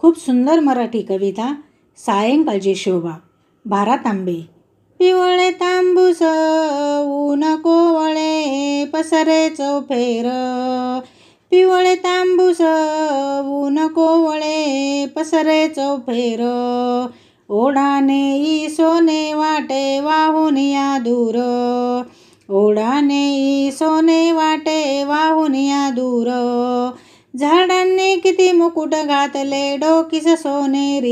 खूप सुंदर मराठी कविता सायंकाळची शोभा बारा तांबे पिवळे तांबूस ऊन कोवळे पसरे चौफेर पिवळे तांबूस ऊन कोवळे पसरे चौफेर ओढाने ई सोने वाटे वाहून या दूर ओढाने ई सोने वाटे वाहून या दूर किती मुकुट घातले डोकीस सोनेरी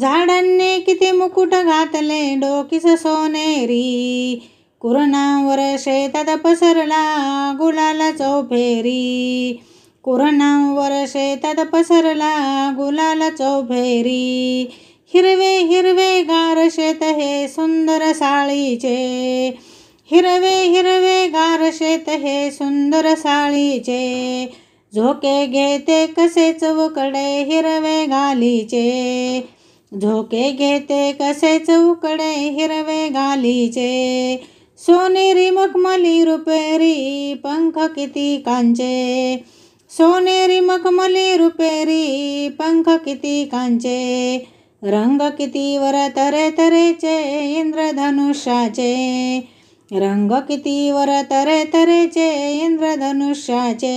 झाडांनी किती मुकुट घातले डोकीस सोनेरी कुरणावर शेतात पसरला गुलाला चौफेरी कुरणावर शेतात पसरला गुलाला चौफेरी हिरवे हिरवे गार शेत हे सुंदर साळीचे हिरवे हिरवे गार शेत हे सुंदर साळीचे झोके घेते कसे चौकडे हिरवे गालीचे झोके घेते कसे चौकडे हिरवे गालीचे सोनेरी मखमली रुपेरी पंख किती कांचे सोनेरी मखमली रुपेरी पंख किती कांचे रंग किती वर तरे तरेचे इंद्रधनुष्याचे रंग किती वर तरे तरेचे इंद्रधनुष्याचे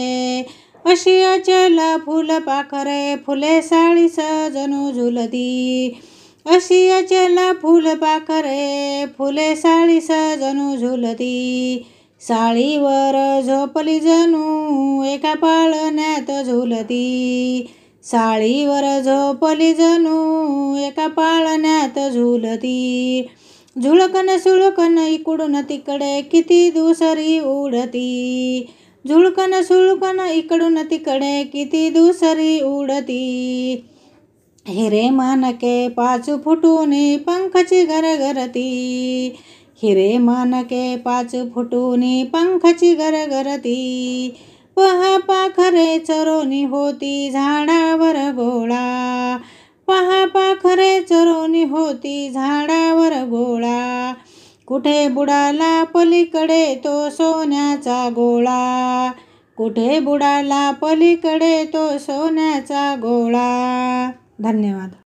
अशी अचल फुलपाखरे फुले साळी सजनू झुलती अशी अचल फुलपाखरे फुले साळी सजनू झुलती साळीवर झोपली जणू एका पाळण्यात झुलती साळीवर झोपली जणू एका पाळण्यात झुलती झुळकन सुळकन इकडून तिकडे किती दुसरी उडती झुळकन सुळकन इकडून तिकडे किती दुसरी उडती हिरे मानके पाच फुटून पंखची गरगरती हिरे मानके पाच फुटून पंखची गरगरती पहा पाखरे चरोनी होती झाडावर गोळा पहा पाखरे चरोनी होती झाडावर गोळा कुठे बुडाला पलीकडे तो सोन्याचा गोळा कुठे बुडाला पलीकडे तो सोन्याचा गोळा धन्यवाद